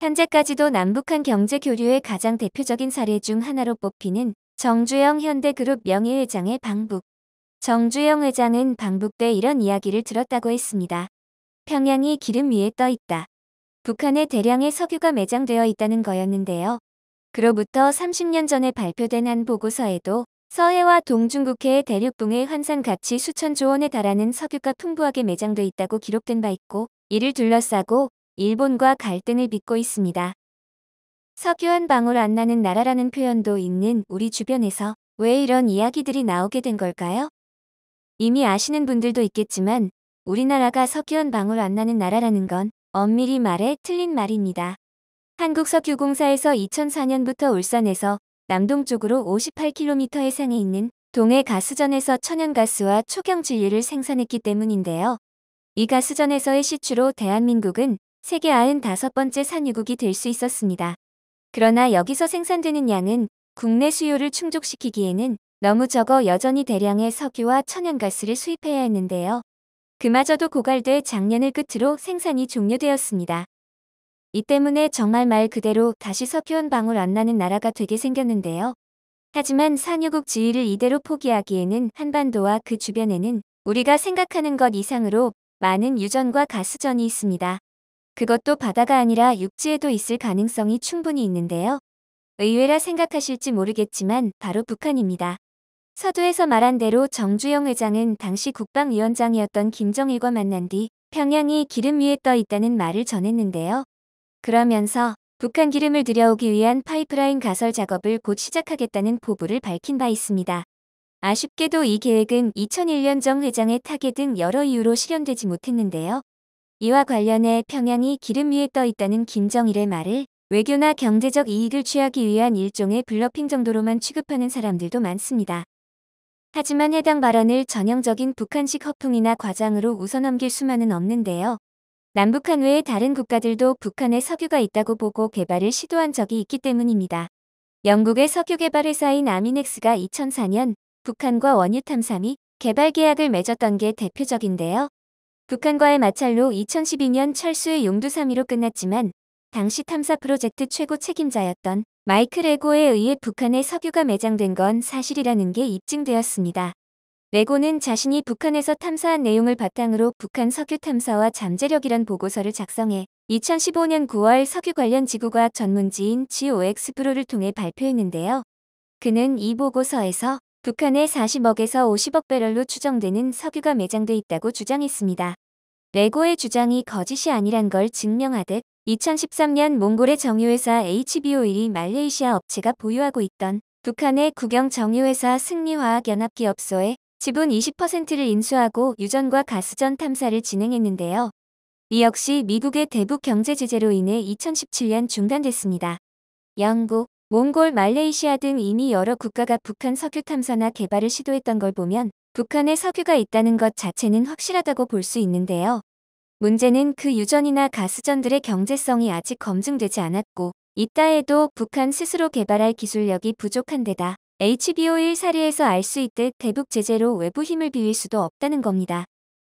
현재까지도 남북한 경제 교류의 가장 대표적인 사례 중 하나로 뽑히는 정주영 현대그룹 명예회장의 방북. 정주영 회장은 방북 때 이런 이야기를 들었다고 했습니다. 평양이 기름 위에 떠 있다. 북한에 대량의 석유가 매장되어 있다는 거였는데요. 그로부터 30년 전에 발표된 한 보고서에도 서해와 동중국해의 대륙붕의 환산 가치 수천조 원에 달하는 석유가 풍부하게 매장돼 있다고 기록된 바 있고 이를 둘러싸고 일본과 갈등을 빚고 있습니다. 석유 한 방울 안 나는 나라라는 표현도 있는 우리 주변에서 왜 이런 이야기들이 나오게 된 걸까요? 이미 아시는 분들도 있겠지만 우리나라가 석유 한 방울 안 나는 나라라는 건 엄밀히 말해 틀린 말입니다. 한국석유공사에서 2004년부터 울산에서 남동쪽으로 58km 해상에 있는 동해 가스전에서 천연가스와 초경진리를 생산했기 때문인데요. 이 가스전에서의 시추로 대한민국은 세계 95번째 산유국이 될 수 있었습니다. 그러나 여기서 생산되는 양은 국내 수요를 충족시키기에는 너무 적어 여전히 대량의 석유와 천연가스를 수입해야 했는데요. 그마저도 고갈돼 작년을 끝으로 생산이 종료되었습니다. 이 때문에 정말 말 그대로 다시 석유 한 방울 안 나는 나라가 되게 생겼는데요. 하지만 산유국 지위를 이대로 포기하기에는 한반도와 그 주변에는 우리가 생각하는 것 이상으로 많은 유전과 가스전이 있습니다. 그것도 바다가 아니라 육지에도 있을 가능성이 충분히 있는데요. 의외라 생각하실지 모르겠지만 바로 북한입니다. 서두에서 말한 대로 정주영 회장은 당시 국방위원장이었던 김정일과 만난 뒤 평양이 기름 위에 떠 있다는 말을 전했는데요. 그러면서 북한 기름을 들여오기 위한 파이프라인 가설 작업을 곧 시작하겠다는 포부를 밝힌 바 있습니다. 아쉽게도 이 계획은 2001년 정 회장의 타계 등 여러 이유로 실현되지 못했는데요. 이와 관련해 평양이 기름 위에 떠 있다는 김정일의 말을 외교나 경제적 이익을 취하기 위한 일종의 블러핑 정도로만 취급하는 사람들도 많습니다. 하지만 해당 발언을 전형적인 북한식 허풍이나 과장으로 웃어넘길 수만은 없는데요. 남북한 외의 다른 국가들도 북한에 석유가 있다고 보고 개발을 시도한 적이 있기 때문입니다. 영국의 석유개발회사인 아미넥스가 2004년 북한과 원유 탐사 및 개발 계약을 맺었던 게 대표적인데요. 북한과의 마찰로 2012년 철수의 용두사미로 끝났지만 당시 탐사 프로젝트 최고 책임자였던 마이클 레고에 의해 북한의 석유가 매장된 건 사실이라는 게 입증되었습니다. 레고는 자신이 북한에서 탐사한 내용을 바탕으로 북한 석유 탐사와 잠재력이란 보고서를 작성해 2015년 9월 석유 관련 지구과 학 전문지인 GOX 프로를 통해 발표했는데요. 그는 이 보고서에서 북한의 40억에서 50억 배럴로 추정되는 석유가 매장돼 있다고 주장했습니다. 레고의 주장이 거짓이 아니란 걸 증명하듯 2013년 몽골의 정유회사 HBO이 1 말레이시아 업체가 보유하고 있던 북한의 국영 정유회사 승리화학연합기업소에 지분 20%를 인수하고 유전과 가스전 탐사를 진행했는데요. 이 역시 미국의 대북 경제 제재로 인해 2017년 중단됐습니다. 영국, 몽골, 말레이시아 등 이미 여러 국가가 북한 석유 탐사나 개발을 시도했던 걸 보면 북한에 석유가 있다는 것 자체는 확실하다고 볼 수 있는데요. 문제는 그 유전이나 가스전들의 경제성이 아직 검증되지 않았고 이따 해도 북한 스스로 개발할 기술력이 부족한 데다 HBO1 사례에서 알 수 있듯 대북 제재로 외부 힘을 비울 수도 없다는 겁니다.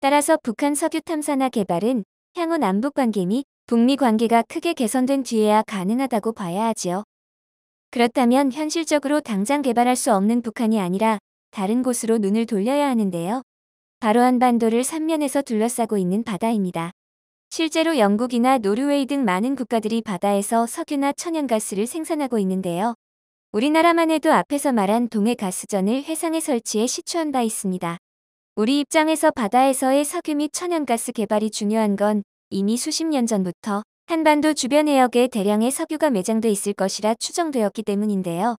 따라서 북한 석유 탐사나 개발은 향후 남북 관계 및 북미 관계가 크게 개선된 뒤에야 가능하다고 봐야 하지요. 그렇다면 현실적으로 당장 개발할 수 없는 북한이 아니라 다른 곳으로 눈을 돌려야 하는데요. 바로 한반도를 3면에서 둘러싸고 있는 바다입니다. 실제로 영국이나 노르웨이 등 많은 국가들이 바다에서 석유나 천연가스를 생산하고 있는데요. 우리나라만 해도 앞에서 말한 동해 가스전을 해상에 설치해 시추한 바 있습니다. 우리 입장에서 바다에서의 석유 및 천연가스 개발이 중요한 건 이미 수십 년 전부터 한반도 주변 해역에 대량의 석유가 매장돼 있을 것이라 추정되었기 때문인데요.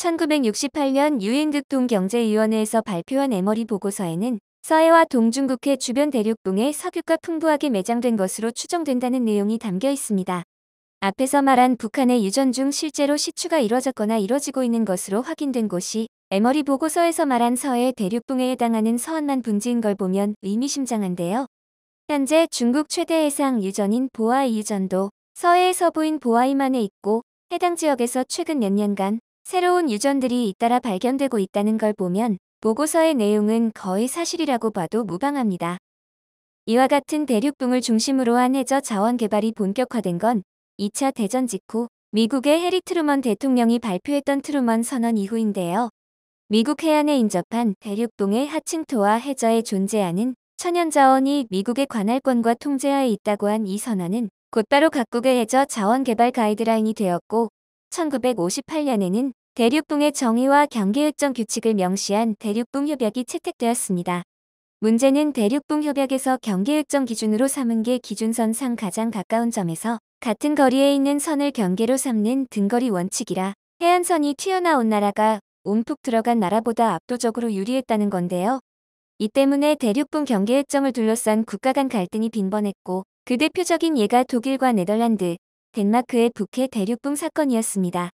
1968년 유엔극 동경제위원회에서 발표한 에머리 보고서에는 서해와 동중국해 주변 대륙붕에 석유가 풍부하게 매장된 것으로 추정된다는 내용이 담겨 있습니다. 앞에서 말한 북한의 유전 중 실제로 시추가 이뤄졌거나 이뤄지고 있는 것으로 확인된 곳이 에머리 보고서에서 말한 서해 대륙붕에 해당하는 서한만 분지인 걸 보면 의미심장한데요. 현재 중국 최대 해상 유전인 보아이 유전도 서해에서 보인 보아이만에 있고 해당 지역에서 최근 몇 년간 새로운 유전들이 잇따라 발견되고 있다는 걸 보면 보고서의 내용은 거의 사실이라고 봐도 무방합니다. 이와 같은 대륙붕을 중심으로 한 해저 자원 개발이 본격화된 건 2차 대전 직후 미국의 해리 트루먼 대통령이 발표했던 트루먼 선언 이후인데요. 미국 해안에 인접한 대륙붕의 하층토와 해저에 존재하는 천연자원이 미국의 관할권과 통제하에 있다고 한 이 선언은 곧바로 각국의 해저 자원 개발 가이드라인이 되었고 1958년에는 대륙붕의 정의와 경계획정 규칙을 명시한 대륙붕 협약이 채택되었습니다. 문제는 대륙붕 협약에서 경계획정 기준으로 삼은 게 기준선상 가장 가까운 점에서 같은 거리에 있는 선을 경계로 삼는 등거리 원칙이라 해안선이 튀어나온 나라가 움푹 들어간 나라보다 압도적으로 유리했다는 건데요. 이 때문에 대륙붕 경계획정을 둘러싼 국가 간 갈등이 빈번했고 그 대표적인 예가 독일과 네덜란드, 덴마크의 북해 대륙붕 사건이었습니다.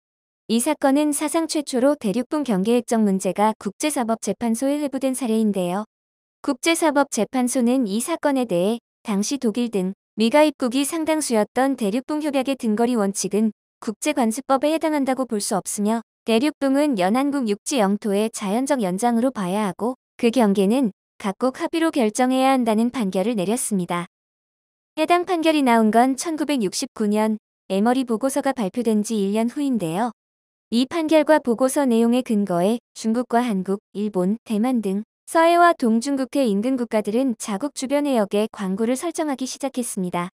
이 사건은 사상 최초로 대륙붕 경계일정 문제가 국제사법재판소에 회부된 사례인데요. 국제사법재판소는 이 사건에 대해 당시 독일 등 미가입국이 상당수였던 대륙붕 협약의 등거리 원칙은 국제관습법에 해당한다고 볼 수 없으며 대륙붕은 연안국 육지 영토의 자연적 연장으로 봐야 하고 그 경계는 각국 합의로 결정해야 한다는 판결을 내렸습니다. 해당 판결이 나온 건 1969년 에머리 보고서가 발표된 지 1년 후인데요. 이 판결과 보고서 내용의 근거에 중국과 한국, 일본, 대만 등 서해와 동중국해 인근 국가들은 자국 주변 해역에 광고를 설정하기 시작했습니다.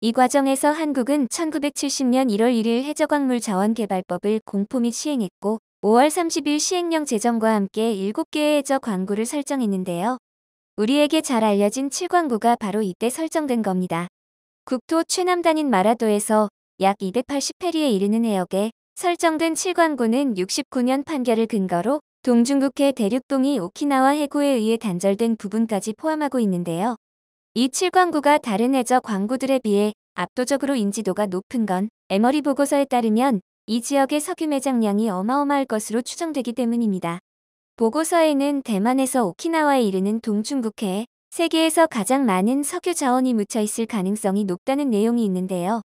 이 과정에서 한국은 1970년 1월 1일 해적광물 자원개발법을 공포 및 시행했고 5월 30일 시행령 제정과 함께 7개의 해적 광고를 설정했는데요. 우리에게 잘 알려진 7광구가 바로 이때 설정된 겁니다. 국토 최남단인 마라도에서 약 280페리에 이르는 해역에 설정된 7광구는 69년 판결을 근거로 동중국해 대륙동이 오키나와 해구에 의해 단절된 부분까지 포함하고 있는데요. 이 7광구가 다른 해저 광구들에 비해 압도적으로 인지도가 높은 건 에머리 보고서에 따르면 이 지역의 석유 매장량이 어마어마할 것으로 추정되기 때문입니다. 보고서에는 대만에서 오키나와에 이르는 동중국해, 세계에서 가장 많은 석유 자원이 묻혀 있을 가능성이 높다는 내용이 있는데요.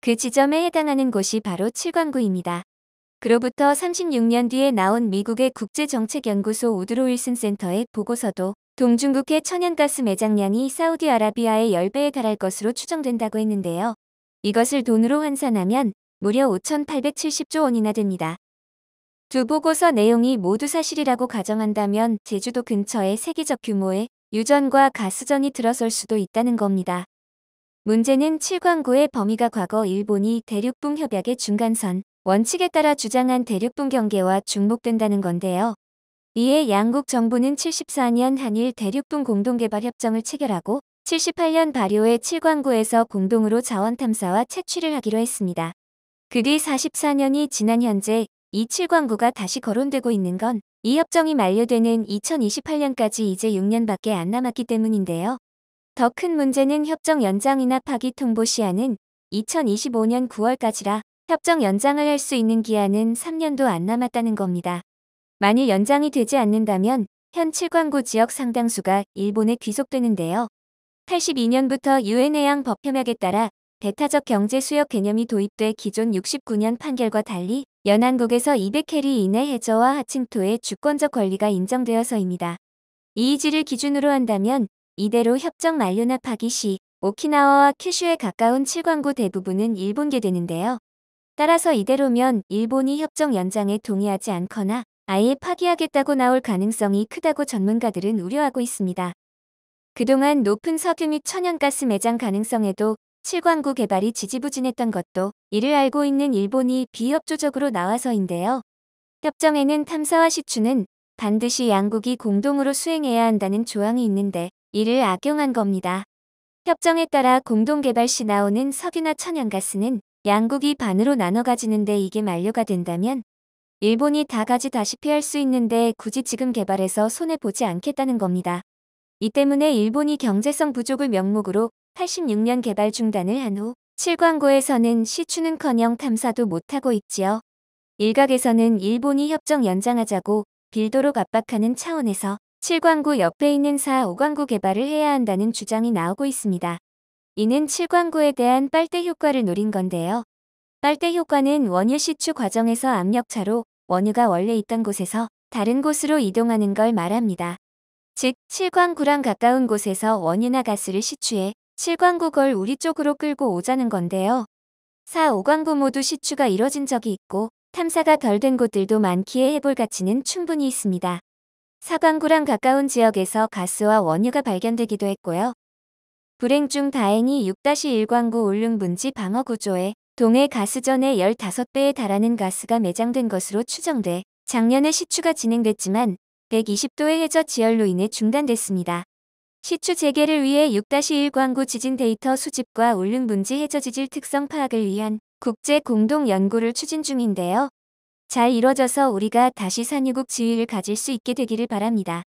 그 지점에 해당하는 곳이 바로 칠광구입니다. 그로부터 36년 뒤에 나온 미국의 국제정책연구소 우드로 윌슨 센터의 보고서도 동중국해 천연가스 매장량이 사우디아라비아의 10배에 달할 것으로 추정된다고 했는데요. 이것을 돈으로 환산하면 무려 5,870조 원이나 됩니다. 두 보고서 내용이 모두 사실이라고 가정한다면 제주도 근처의 세계적 규모의 유전과 가스전이 들어설 수도 있다는 겁니다. 문제는 7광구의 범위가 과거 일본이 대륙붕 협약의 중간선, 원칙에 따라 주장한 대륙붕 경계와 중복된다는 건데요. 이에 양국 정부는 74년 한일 대륙붕 공동개발협정을 체결하고 78년 발효의 7광구에서 공동으로 자원 탐사와 채취를 하기로 했습니다. 그 뒤 44년이 지난 현재 이 7광구가 다시 거론되고 있는 건 이 협정이 만료되는 2028년까지 이제 6년밖에 안 남았기 때문인데요. 더 큰 문제는 협정 연장이나 파기 통보 시한은 2025년 9월까지라 협정 연장을 할 수 있는 기한은 3년도 안 남았다는 겁니다. 만일 연장이 되지 않는다면 현 7광구 지역 상당수가 일본에 귀속되는데요. 82년부터 유엔해양 법협약에 따라 배타적 경제 수역 개념이 도입돼 기존 69년 판결과 달리 연안국에서 200해리 이내 해저와 하층토의 주권적 권리가 인정되어서입니다. 이 이지를 기준으로 한다면 이대로 협정 만료나 파기 시 오키나와와 큐슈에 가까운 7광구 대부분은 일본계 되는데요. 따라서 이대로면 일본이 협정 연장에 동의하지 않거나 아예 파기하겠다고 나올 가능성이 크다고 전문가들은 우려하고 있습니다. 그동안 높은 석유 및 천연가스 매장 가능성에도 칠광구 개발이 지지부진했던 것도 이를 알고 있는 일본이 비협조적으로 나와서인데요. 협정에는 탐사와 시추는 반드시 양국이 공동으로 수행해야 한다는 조항이 있는데 이를 악용한 겁니다. 협정에 따라 공동개발 시 나오는 석유나 천연가스는 양국이 반으로 나눠 가지는데 이게 만료가 된다면 일본이 다 가지 다시피 할수 있는데 굳이 지금 개발해서 손해보지 않겠다는 겁니다. 이 때문에 일본이 경제성 부족을 명목으로 86년 개발 중단을 한 후 칠광고에서는 시추는커녕 탐사도 못하고 있지요. 일각에서는 일본이 협정 연장하자고 빌도록 압박하는 차원에서 칠광구 옆에 있는 4, 5광구 개발을 해야 한다는 주장이 나오고 있습니다. 이는 칠광구에 대한 빨대 효과를 노린 건데요. 빨대 효과는 원유 시추 과정에서 압력차로 원유가 원래 있던 곳에서 다른 곳으로 이동하는 걸 말합니다. 즉, 칠광구랑 가까운 곳에서 원유나 가스를 시추해 7광국을 우리 쪽으로 끌고 오자는 건데요. 4, 5광구 모두 시추가 이뤄진 적이 있고 탐사가 덜 된 곳들도 많기에 해볼 가치는 충분히 있습니다. 4광구랑 가까운 지역에서 가스와 원유가 발견되기도 했고요. 불행 중 다행히 6-1광구 울릉 분지 방어 구조에 동해 가스전의 15배에 달하는 가스가 매장된 것으로 추정돼 작년에 시추가 진행됐지만 120도의 해저 지열로 인해 중단됐습니다. 시추 재개를 위해 6-1 광구 지진 데이터 수집과 울릉분지 해저 지질 특성 파악을 위한 국제 공동 연구를 추진 중인데요. 잘 이뤄져서 우리가 다시 산유국 지위를 가질 수 있게 되기를 바랍니다.